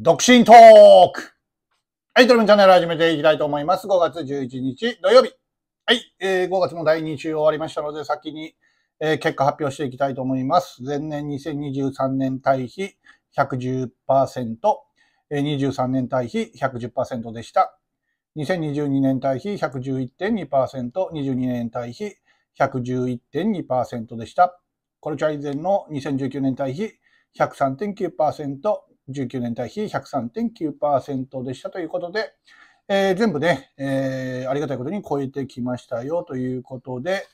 独身トークはい、ドラムチャンネル始めていきたいと思います。5月11日土曜日。はい、えー、5月も第2週終わりましたので、先に、えー、結果発表していきたいと思います。前年2023年対比110%、23年対比110%でした。2022年対比111.2%、22年対比111.2%でした。これちゃ以前の2019年対比103.9%、19年対比103.9%でしたということで、えー、全部ね、えー、ありがたいことに超えてきましたよということで、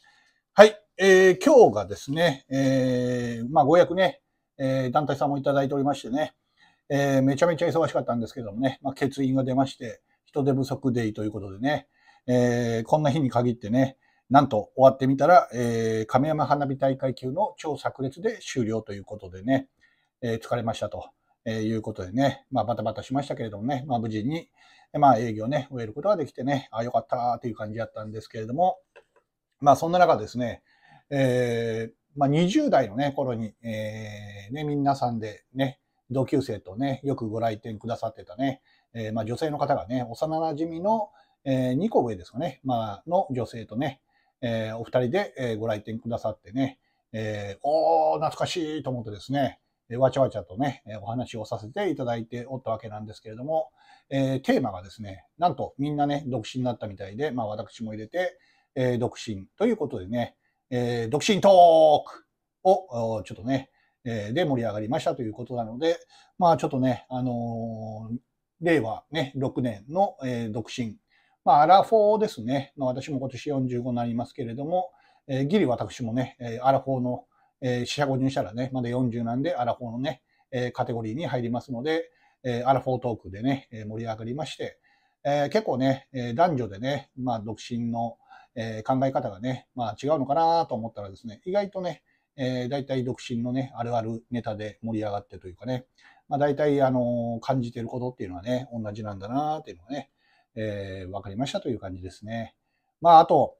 はい、えー、今日がですね、えー、まあ、ご役ね、えー、団体さんもいただいておりましてね、えー、めちゃめちゃ忙しかったんですけどもね、まあ、欠員が出まして、人手不足デイということでね、えー、こんな日に限ってね、なんと終わってみたら、えー、亀山花火大会級の超炸裂で終了ということでね、えー、疲れましたと。えいうことでね、まあ、バタバタしましたけれどもね、まあ、無事に、まあ、営業ね、終えることができてね、あ、よかったという感じだったんですけれども、まあ、そんな中ですね、えー、まあ、20代のね、頃に、えー、ね、皆さんでね、同級生とね、よくご来店くださってたね、えー、まあ、女性の方がね、幼馴染の、えー、2個上ですかね、まあ、の女性とね、えー、お二人で、えご来店くださってね、えー、おー、懐かしいと思ってですね、わちゃわちゃとね、お話をさせていただいておったわけなんですけれども、えー、テーマがですね、なんとみんなね、独身になったみたいで、まあ私も入れて、えー、独身ということでね、えー、独身トークをちょっとね、えで盛り上がりましたということなので、まあちょっとね、あの令和ね、6年の、え独身、まあアラフォーですね、まあ、私も今年45になりますけれども、えギリ私もね、アラフォーのえ四捨五入したらね、まだ40なんで、アラフォーのね、えカテゴリーに入りますので、えアラフォートークでね、え盛り上がりまして、え結構ね、え男女でね、まあ、独身の、え考え方がね、まあ、違うのかなと思ったらですね、意外とね、えー、大体独身のね、あるあるネタで盛り上がってというかね、まあ、大体、あの感じてることっていうのはね、同じなんだなっていうのがね、えー、分かりましたという感じですね。まあ、あと、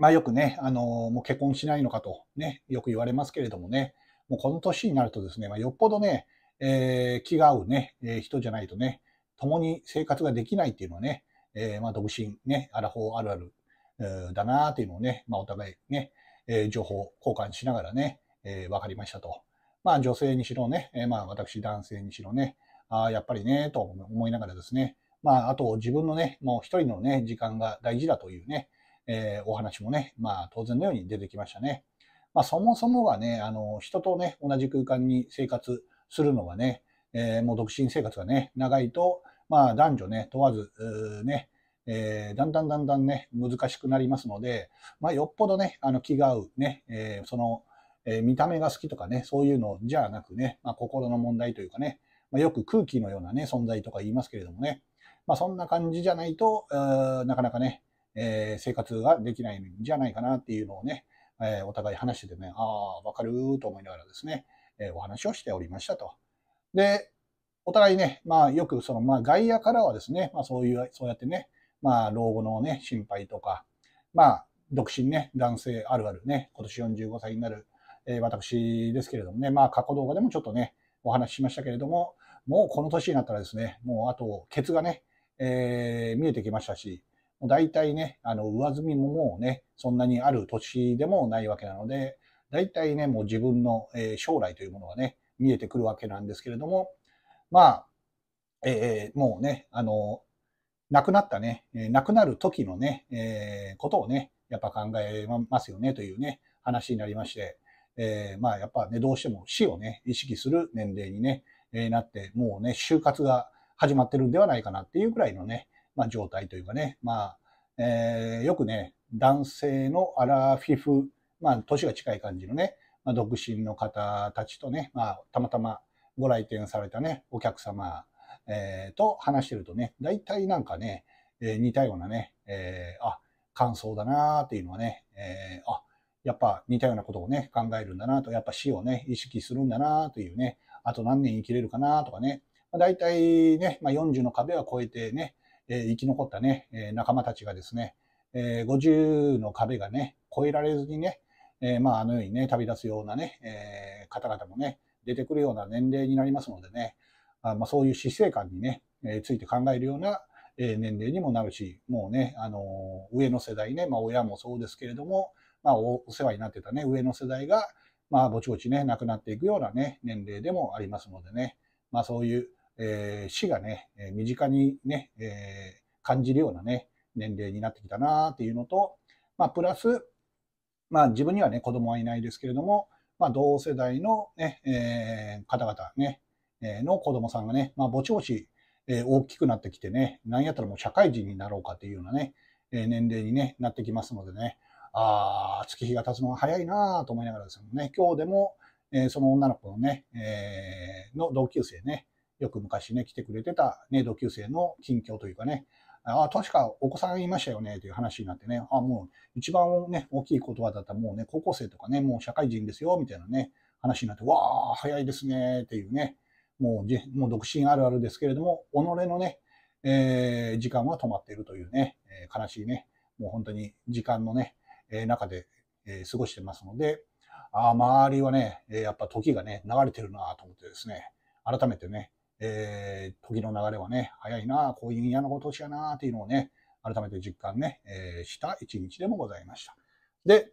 まあよくね、あの、もう結婚しないのかとね、よく言われますけれどもね、もうこの年になるとですね、まあ、よっぽどね、えー、気が合うね、えー、人じゃないとね、共に生活ができないっていうのはね、えー、まあ独身ね、アラフォーあるある、えー、だなーっていうのをね、まあお互いね、えー、情報交換しながらね、えー、分かりましたと。まあ女性にしろね、えー、まあ私男性にしろね、ああ、やっぱりね、と思いながらですね、まああと自分のね、もう一人のね、時間が大事だというね、えー、お話もね、まあ当然のように出てきましたね。まあそもそもはね、あの、人とね、同じ空間に生活するのがね、えー、もう独身生活がね、長いと、まあ男女ね、問わず、ね、えー、だんだんだんだんね、難しくなりますので、まあよっぽどね、あの気が合うね、えー、その、え見た目が好きとかね、そういうのじゃなくね、まあ、心の問題というかね、まあ、よく空気のようなね、存在とか言いますけれどもね、まあ、そんな感じじゃないと、なかなかね、えー、生活ができないんじゃないかなっていうのをね、えー、お互い話しててね、ああ、わかると思いながらですね、えー、お話をしておりましたと。で、お互いね、まあよくその、まあ外野からはですね、まあそういう、そうやってね、まあ老後のね、心配とか、まあ独身ね、男性あるあるね、今年45歳になる、えー、私ですけれどもね、まあ過去動画でもちょっとね、お話ししましたけれども、もうこの年になったらですね、もうあと、ケツがね、えー、見えてきましたし、大体ね、あの、上積みももうね、そんなにある土地でもないわけなので、大体ね、もう自分の、え将来というものがね、見えてくるわけなんですけれども、まあ、えー、もうね、あの、亡くなったね、亡くなる時のね、えー、ことをね、やっぱ考えますよねというね、話になりまして、えー、まあやっぱね、どうしても死をね、意識する年齢にね、えー、なって、もうね、就活が始まってるんではないかなっていうくらいのね、まあ、状態というかね、まあ、えー、よくね、男性のアラフィフ、まあ、年が近い感じのね、まあ、独身の方たちとね、まあ、たまたまご来店されたね、お客様、えー、と話してるとね、大体なんかね、えー、似たようなね、えー、あ、感想だなーっていうのはね、えー、あ、やっぱ似たようなことをね、考えるんだなと、やっぱ死をね、意識するんだなというね、あと何年生きれるかなとかね、まあ、大体ね、まあ、40の壁は超えてね、え生き残ったね、え仲間たちがですね、え50の壁がね、越えられずにね、えまあ、あのようにね、旅立つようなね、え方々もね、出てくるような年齢になりますのでね、あまあ、そういう死生観にね、えついて考えるような、え年齢にもなるし、もうね、あの上の世代ね、まあ、親もそうですけれども、まあ、お世話になってたね、上の世代が、まあ、ぼちぼちね、亡くなっていくようなね、年齢でもありますのでね、まあ、そういう、えー、死がね、え身近にね、え感じるようなね、年齢になってきたなっていうのと、まあ、プラス、まあ、自分にはね、子供はいないですけれども、まあ、同世代のね、えー、方々ね、えー、の子供さんがね、まあ、ぼちぼち、えー、大きくなってきてね、なんやったらもう社会人になろうかっていうようなね、えー、年齢に、ね、なってきますのでね、ああ、月日が経つのが早いなと思いながらですね、今日でも、えー、その女の子のね、えー、の同級生ね、よく昔ね、来てくれてたね、同級生の近況というかね、ああ、確かお子さんいましたよね、という話になってね、ああ、もう一番ね、大きい言葉だったらもうね、高校生とかね、もう社会人ですよ、みたいなね、話になって、わあ、早いですね、っていうね、もう、もう独身あるあるですけれども、己のね、えー、時間は止まっているというね、えー、悲しいね、もう本当に時間のね、えー、中で、え過ごしてますので、ああ、周りはね、えやっぱ時がね、流れてるなと思ってですね、改めてね、えー、時の流れはね、早いな、こういう嫌なことしやな、っていうのをね、改めて実感ね、えー、した一日でもございました。で、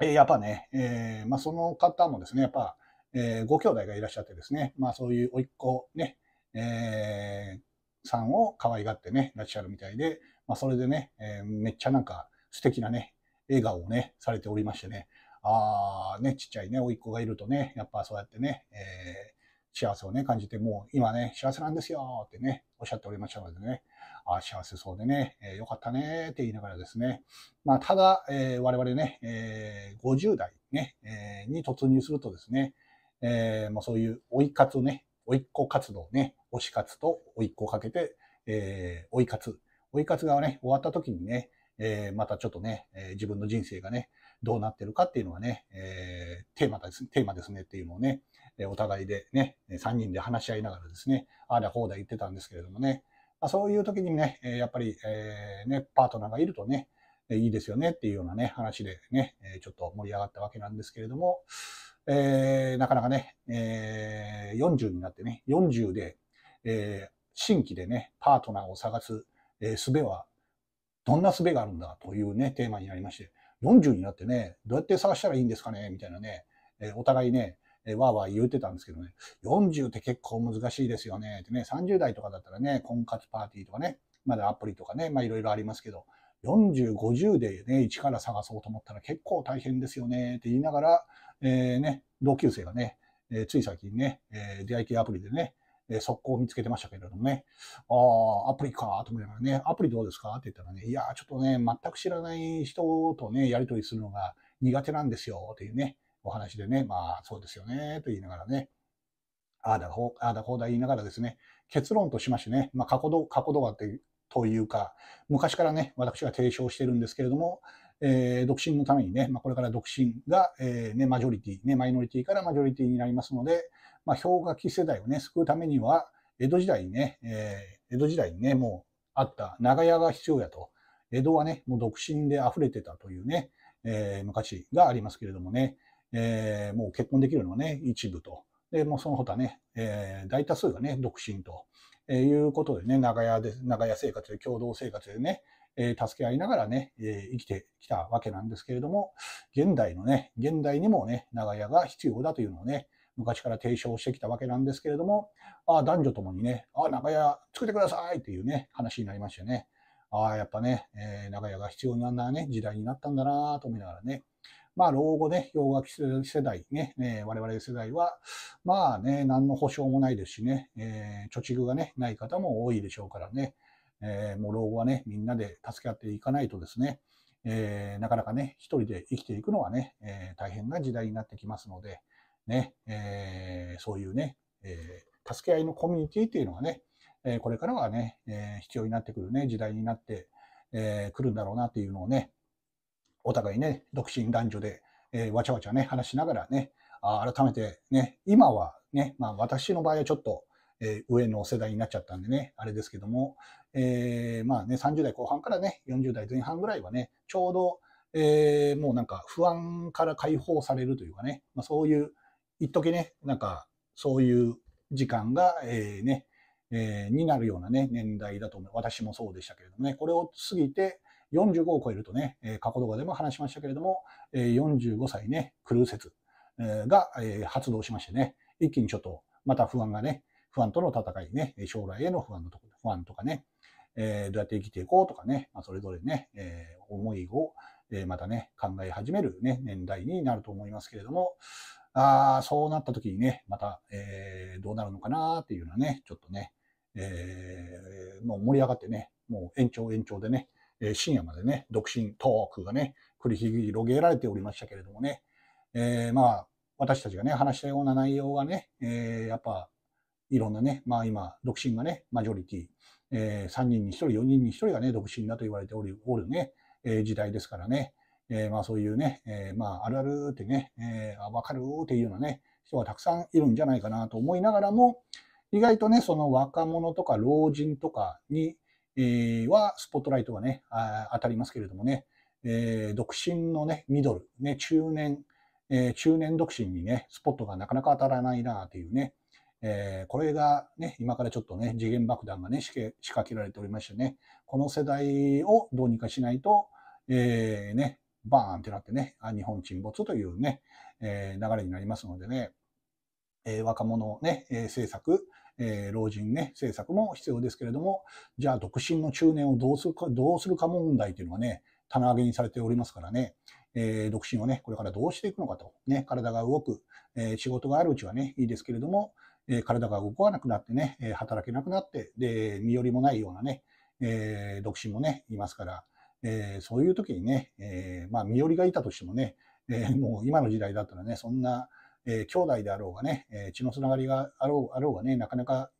えー、やっぱね、えー、まあ、その方もですね、やっぱ、えー、ご兄弟がいらっしゃってですね、まあ、そういう甥っ子ね、えー、さんを可愛がってね、いらっしゃるみたいで、まあ、それでね、えー、めっちゃなんか素敵なね、笑顔をね、されておりましてね、ああね、ちっちゃいね、甥っ子がいるとね、やっぱそうやってね、え幸せをね、感じて、もう今ね、幸せなんですよってね、おっしゃっておりましたのでね、あ幸せそうでね、えー、よかったねって言いながらですね、まあ、ただ、えー、我々ね、えー、50代ね、えー、に突入するとですね、えー、そういう追い活ね、追いっ子活動ね、推し活と追いっ子をかけて、えー、追い活、追い活がね、終わった時にね、えー、またちょっとね、えー、自分の人生がね、どうなってるかっていうのがね、えー、テーマです、テーマですねっていうのをね、えお互いでね、3人で話し合いながらですね、ああだこうだ言ってたんですけれどもね、まあ、そういう時にね、やっぱり、えー、ね、パートナーがいるとね、いいですよねっていうようなね、話でね、ちょっと盛り上がったわけなんですけれども、えー、なかなかね、えー、40になってね、40で、えー、新規でね、パートナーを探す、えー、術は、どんな術があるんだというね、テーマになりまして、40になってね、どうやって探したらいいんですかねみたいなね、えー、お互いね、えー、わーわー言うてたんですけどね、40って結構難しいですよね。ってね、30代とかだったらね、婚活パーティーとかね、まだアプリとかね、まあいろいろありますけど、40、50でね、一から探そうと思ったら結構大変ですよねって言いながら、えー、ね、同級生がね、えー、つい最近ね、えー、出会い系アプリでね、えー、速攻を見つけてましたけれどもね、ああ、アプリかと思いながらね、アプリどうですかって言ったらね、いや、ちょっとね、全く知らない人とね、やりとりするのが苦手なんですよっていうね、お話でね、まあそうですよね、と言いながらね、ああだこう、ああだこうだ言いながらですね、結論としましてね、まあ過去動画ってというか、昔からね、私が提唱してるんですけれども、えー、独身のためにね、まあ、これから独身が、えー、ね、マジョリティ、ね、マイノリティからマジョリティになりますので、まあ、氷河期世代をね、救うためには、江戸時代にね、えー、江戸時代にね、もうあった長屋が必要やと。江戸はね、もう独身で溢れてたというね、え昔がありますけれどもね、えー、もう結婚できるのはね、一部と。で、もうその他ね、えー、大多数がね、独身と、えー、いうことでね、長屋で、長屋生活で、共同生活でね、えー、助け合いながらね、えー、生きてきたわけなんですけれども、現代のね、現代にもね、長屋が必要だというのをね、昔から提唱してきたわけなんですけれども、あ男女ともにね、あ長屋作ってくださいっていうね、話になりましたね。ああ、やっぱね、えー、長屋が必要なんだね、時代になったんだなと思いながらね、まあ、老後ね、氷河期世代ね、えー、我々世代は、まあね、何の保証もないですしね、えー、貯蓄がね、ない方も多いでしょうからね、えー、もう老後はね、みんなで助け合っていかないとですね、えなかなかね、一人で生きていくのはね、え大変な時代になってきますので、ね、えそういうね、え助け合いのコミュニティっていうのがね、えこれからはね、え必要になってくるね、時代になって、えー、来るんだろうなっていうのをね、お互いね、独身男女で、えー、わちゃわちゃね、話しながらね、あ改めてね、今はね、まあ私の場合はちょっと、えー、上の世代になっちゃったんでね、あれですけども、えー、まあね、30代後半からね、40代前半ぐらいはね、ちょうど、えー、もうなんか不安から解放されるというかね、まあ、そういう、一時ね、なんかそういう時間が、えー、ね、えー、になるようなね、年代だと思う。私もそうでしたけれどもね、これを過ぎて、45を超えるとね、えー、過去動画でも話しましたけれども、えー、45歳ね、クルー説が、えー、発動しましてね、一気にちょっと、また不安がね、不安との戦いね、将来への不安のとこ不安とかね、えー、どうやって生きていこうとかね、まあ、それぞれね、えー、思いを、えー、またね、考え始める、ね、年代になると思いますけれども、ああ、そうなった時にね、また、えー、どうなるのかなっていうのはね、ちょっとね、えー、もう盛り上がってね、もう延長延長でね、えー、深夜までね、独身トークがね、繰り広げられておりましたけれどもね、えー、まあ、私たちがね、話したような内容がね、えー、やっぱ、いろんなね、まあ今、独身がね、マジョリティ、えー、3人に1人、4人に1人がね、独身だと言われておるおるね、えー、時代ですからね、えー、まあそういうね、えー、まああるあるってね、えー、わかるっていうようなね、人がたくさんいるんじゃないかなと思いながらも、意外とね、その若者とか老人とかに、えは、スポットライトがね、当たりますけれどもね、え独身のね、ミドル、ね、中年、え中年独身にね、スポットがなかなか当たらないなというね、えこれがね、今からちょっとね、次元爆弾がね、仕掛けられておりましてね、この世代をどうにかしないと、えー、ね、バーンってなってね、日本沈没というね、え流れになりますのでね、え若者ね、え政策、えー、老人ね、政策も必要ですけれども、じゃあ独身の中年をどうするか、どうするか問題というのがね、棚上げにされておりますからね、えー、独身をね、これからどうしていくのかと、ね、体が動く、えー、仕事があるうちはね、いいですけれども、えー、体が動かなくなってね、え働けなくなって、で、身寄りもないようなね、え独身もね、いますから、えそういう時にね、えまあ、身寄りがいたとしてもね、えもう今の時代だったらね、そんな、えー、兄弟であろうがね、えー、血のつながりがあろうあろうがね、なかなか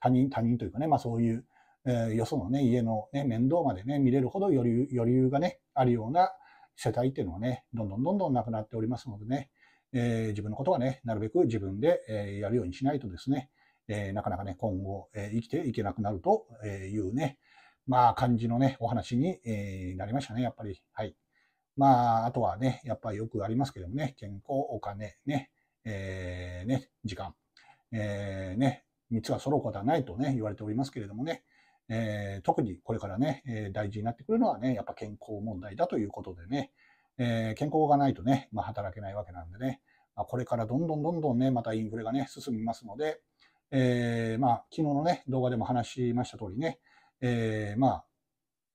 他人、他人というかね、まあそういう、えー、よそのね、家の、ね、面倒までね、見れるほど余裕余裕がね、あるような世帯っていうのはね、どんどんどんどんなくなっておりますのでね、えー、自分のことはね、なるべく自分で、えー、やるようにしないとですね、えー、なかなかね、今後、え生きていけなくなるというね、まあ感じのね、お話に、えなりましたね、やっぱり。はい。まあ、あとはね、やっぱりよくありますけどもね、健康、お金、ね、えー、ね、時間、えー、ね、3つは揃うことはないとね、言われておりますけれどもね、えー、特にこれからね、え大事になってくるのはね、やっぱ健康問題だということでね、え健康がないとね、まあ、働けないわけなんでね、まあ、これからどんどんどんどんね、またインフレがね、進みますので、えまあ、昨日のね、動画でも話しました通りね、えまあ、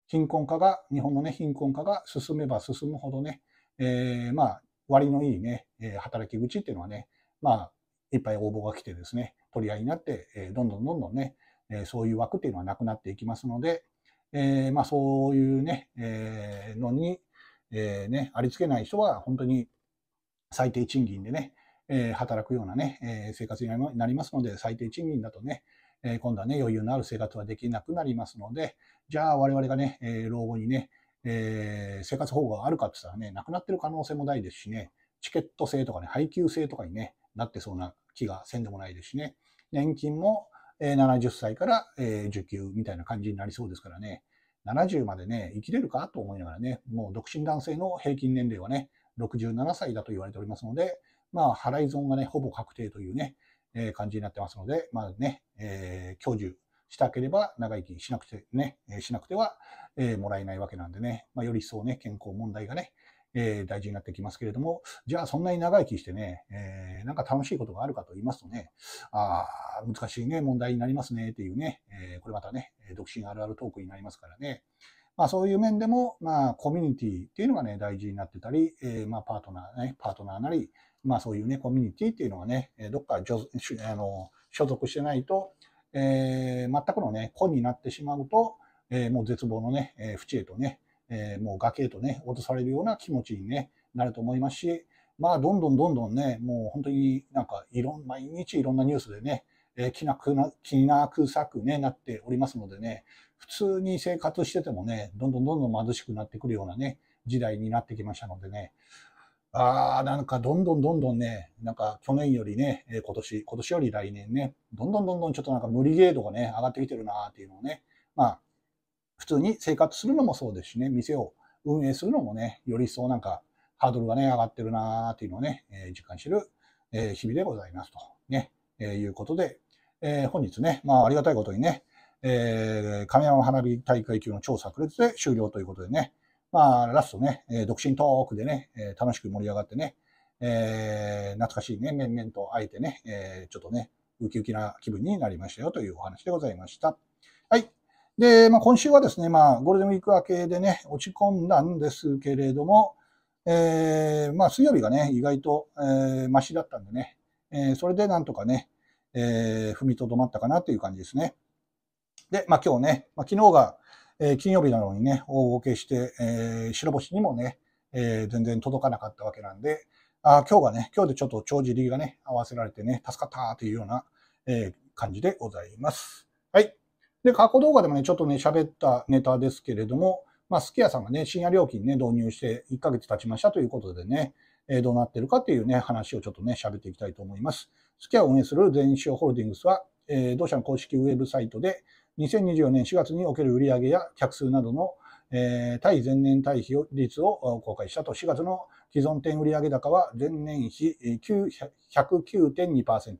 貧困化が、日本のね、貧困化が進めば進むほどね、えまあ、割のいいね、え働き口っていうのはね、まあ、いっぱい応募が来てですね、取り合いになって、えどんどんどんどんね、えそういう枠っていうのはなくなっていきますので、えー、まあ、そういうね、えー、のに、えー、ね、ありつけない人は本当に最低賃金でね、え働くようなね、え生活になりますので、最低賃金だとね、え今度はね、余裕のある生活はできなくなりますので、じゃあ我々がね、え老後にね、えー、生活保護があるかって言ったらね、なくなってる可能性もないですしね、チケット制とかね、配給制とかに、ね、なってそうな気がせんでもないですしね、年金も、えー、70歳から、えー、受給みたいな感じになりそうですからね、70までね、生きれるかと思いながらね、もう独身男性の平均年齢はね、67歳だと言われておりますので、まあ、払い損がね、ほぼ確定というね、えー、感じになってますので、まあね、えー、享受したければ長生きしなくてね、えしなくては、えもらえないわけなんでね、まあ、より一層ね、健康問題がね、えー、大事になってきますけれども、じゃあそんなに長生きしてね、えー、なんか楽しいことがあるかと言いますとね、ああ、難しいね、問題になりますね、っていうね、えー、これまたね、独身あるあるトークになりますからね。まあそういう面でも、まあコミュニティっていうのがね、大事になってたり、えー、まあパートナーね、パートナーなり、まあそういうね、コミュニティっていうのがね、どっか所あの所属してないと、えー、全くのね、子になってしまうと、えー、もう絶望のね、えー、淵へとね、えー、もう崖へとね、落とされるような気持ちに、ね、なると思いますし、まあ、どんどんどんどんね、もう本当になんか、いろん、毎日いろんなニュースでね、えー、気なくな、な臭くね、なっておりますのでね、普通に生活しててもね、どんどんどんどん貧しくなってくるようなね、時代になってきましたのでね、ああ、なんかどんどんどんどんね、なんか去年よりね、今年、今年より来年ね、どんどんどんどんちょっとなんか無理ゲードがね、上がってきてるなっていうのをね、まあ、普通に生活するのもそうですしね、店を運営するのもね、より一層なんかハードルがね、上がってるなっていうのをね、えー、実感してる、えー、日々でございますと、ね、えー、いうことで、えー、本日ね、まあありがたいことにね、えー、亀山花火大会級の超炸裂で終了ということでね、まあ、ラストね、えー、独身トークでね、えー、楽しく盛り上がってね、えー、懐かしいね、面々と会えてね、えー、ちょっとね、ウキウキな気分になりましたよというお話でございました。はい。で、まあ、今週はですね、まあ、ゴールデンウィーク明けでね、落ち込んだんですけれども、えー、まあ、水曜日がね、意外と、えー、マシだったんでね、えー、それでなんとかね、えー、踏みとどまったかなという感じですね。で、まあ、今日ね、まあ、昨日が、えー、金曜日なのにね、大ボケして、えー、白星にもね、えー、全然届かなかったわけなんで、あ今日がね、今日でちょっと帳尻がね、合わせられてね、助かったというような、え感じでございます。はい。で、過去動画でもね、ちょっとね、喋ったネタですけれども、まあ、スキヤさんがね、深夜料金ね、導入して1ヶ月経ちましたということでね、えどうなってるかっていうね、話をちょっとね、喋っていきたいと思います。スキヤを運営する全商ホールディングスは、え同社の公式ウェブサイトで、2024年4月における売上や客数などの、えー、対前年対比率を公開したと、4月の既存店売上高は前年比109.2%、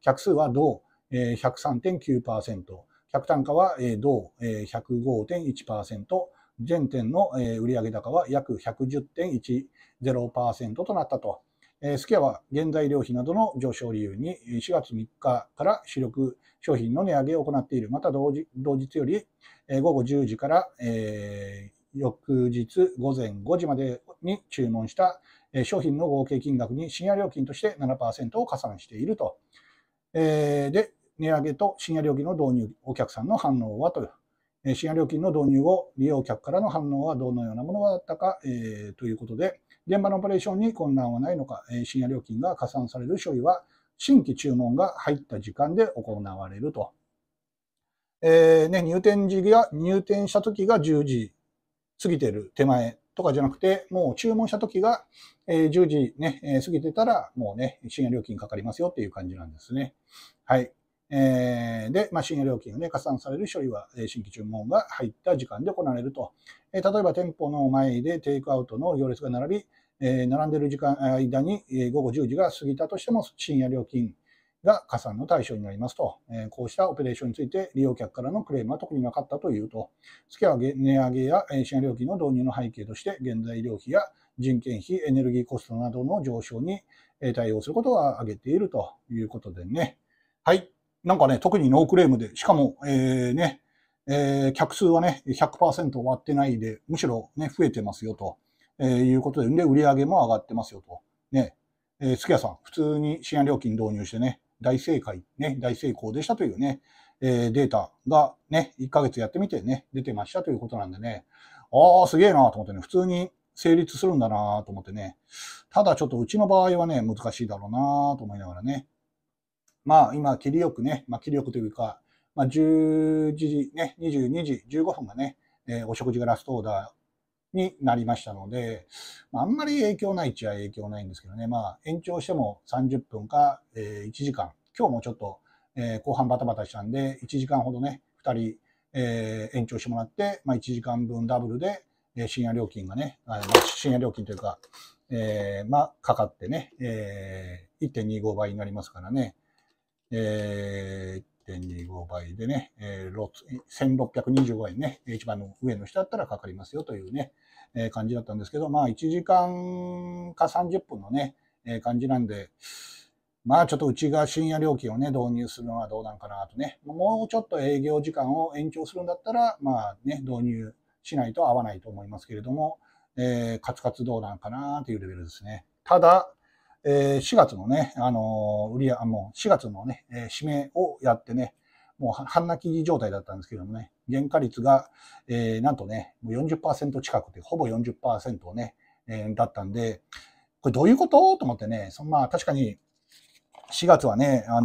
客数は同103.9%、客単価は同105.1%、全店の売上高は約110.10%となったと。すき家は原材料費などの上昇理由に4月3日から主力商品の値上げを行っている。また同時同日より午後10時から、えー、翌日午前5時までに注文した商品の合計金額に深夜料金として7%を加算していると。えー、で、値上げと深夜料金の導入、お客さんの反応はという。深夜料金の導入後、利用客からの反応はどのようなものだったか、えー、ということで、現場のオペレーションに混乱はないのか、深夜料金が加算される処理は、新規注文が入った時間で行われると。えー、ね、入店時が、入店した時が10時過ぎてる手前とかじゃなくて、もう注文した時が、えー、10時ね、え過ぎてたら、もうね、深夜料金かかりますよっていう感じなんですね。はい。えー、で、まあ、深夜料金が、ね、加算される処理は、えー、新規注文が入った時間で行われると、えー、例えば店舗の前でテイクアウトの行列が並び、えー、並んでいる時間間に、えー、午後10時が過ぎたとしても深夜料金が加算の対象になりますと、えー、こうしたオペレーションについて利用客からのクレームは特になかったというと、月は値上げや深夜料金の導入の背景として、原材料費や人件費、エネルギーコストなどの上昇に対応することは挙げているということでね。はい。なんかね、特にノークレームで、しかも、えー、ね、えー、客数はね、100%終わってないで、むしろね、増えてますよと、えー、いうことで、で、売り上げも上がってますよと。ね、えー、月屋さん、普通に深夜料金導入してね、大正解、ね、大成功でしたというね、えー、データがね、1ヶ月やってみてね、出てましたということなんでね、ああ、すげえなと思ってね、普通に成立するんだなと思ってね、ただちょっとうちの場合はね、難しいだろうなと思いながらね、まあ今、切りよくね、まあ、切りよくというか、まあ、10時、ね、22時15分がね、えー、お食事がラストオーダーになりましたので、まあ、あんまり影響ないっちゃ影響ないんですけどね、まあ、延長しても30分か、えー、1時間、今日もちょっと、えー、後半バタバタしたんで、1時間ほどね、2人、えー、延長してもらって、まあ、1時間分ダブルで、えー、深夜料金がね、あ深夜料金というか、えー、まあ、かかってね、えー、1.25倍になりますからね、えー、1.25倍でね、えー、1625円ね、一番の上の人だったらかかりますよというね、えー、感じだったんですけど、まあ1時間か30分のね、えー、感じなんで、まあちょっとうちが深夜料金をね、導入するのはどうなんかなとね、もうちょっと営業時間を延長するんだったら、まあね、導入しないと合わないと思いますけれども、えー、カツカツどうなんかなというレベルですね。ただ、えー、4月のね、あのー、売り上げ、もう4月のね、えー、指名をやってね、もう半泣き状態だったんですけどもね、原価率が、えー、なんとね、もう40%近くで、ほぼ40%をね、えー、だったんで、これどういうことと思ってね、そまあ確かに4月はね、あのー、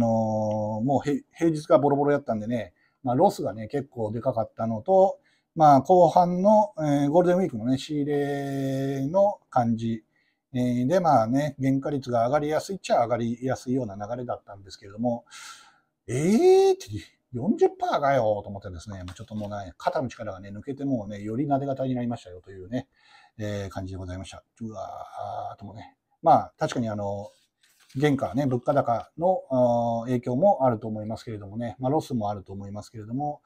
もう平日がボロボロやったんでね、まあロスがね、結構でかかったのと、まあ後半の、えー、ゴールデンウィークのね、仕入れの感じえで、まあね、原価率が上がりやすいっちゃ上がりやすいような流れだったんですけれども、ええー、って、40%がよと思ってですね、ちょっともうね、肩の力がね、抜けてもうね、よりなで方になりましたよというね、えー、感じでございました。うわーともね。まあ、確かにあの、原価ね、物価高の影響もあると思いますけれどもね、まあ、ロスもあると思いますけれども、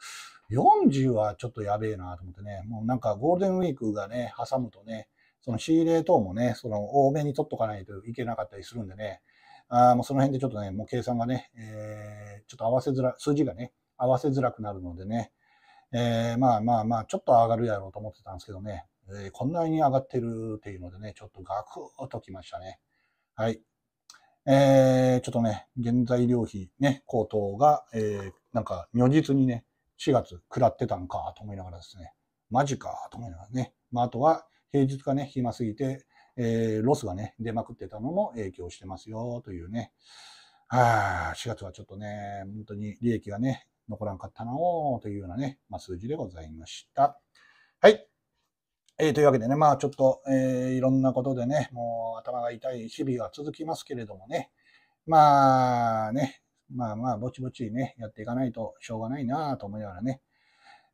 40はちょっとやべえなと思ってね、もうなんかゴールデンウィークがね、挟むとね、その仕入れ等もね、その多めに取っとかないといけなかったりするんでね、あもうその辺でちょっとね、もう計算がね、えー、ちょっと合わせづら、数字がね、合わせづらくなるのでね、えー、まあまあまあ、ちょっと上がるやろうと思ってたんですけどね、えー、こんなに上がってるっていうのでね、ちょっとガクッときましたね。はい。えー、ちょっとね、原材料費ね、高騰が、えー、なんか、如実にね、4月食らってたんかと思いながらですね、マジかと思いながらね、まあ、あとは、平日がね、暇すぎて、えー、ロスがね、出まくってたのも影響してますよ、というね。はぁ、4月はちょっとね、本当に利益がね、残らんかったなというようなね、まあ、数字でございました。はい。えー、というわけでね、まあちょっと、えー、いろんなことでね、もう頭が痛い日々は続きますけれどもね、まあね、まあまあ、ぼちぼちね、やっていかないとしょうがないなと思いながらね、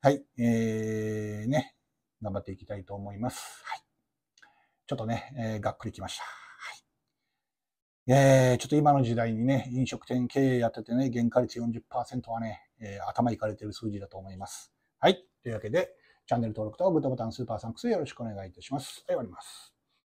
はい、えー、ね、頑張っていきたいと思います。はい。ちょっとね、えー、がっくりきました。はい。えー、ちょっと今の時代にね、飲食店経営やっててね、原価率40%はね、えー、頭いかれてる数字だと思います。はい。というわけで、チャンネル登録とグッドボタン、スーパーサンクスよろしくお願いいたします。はい、終わります。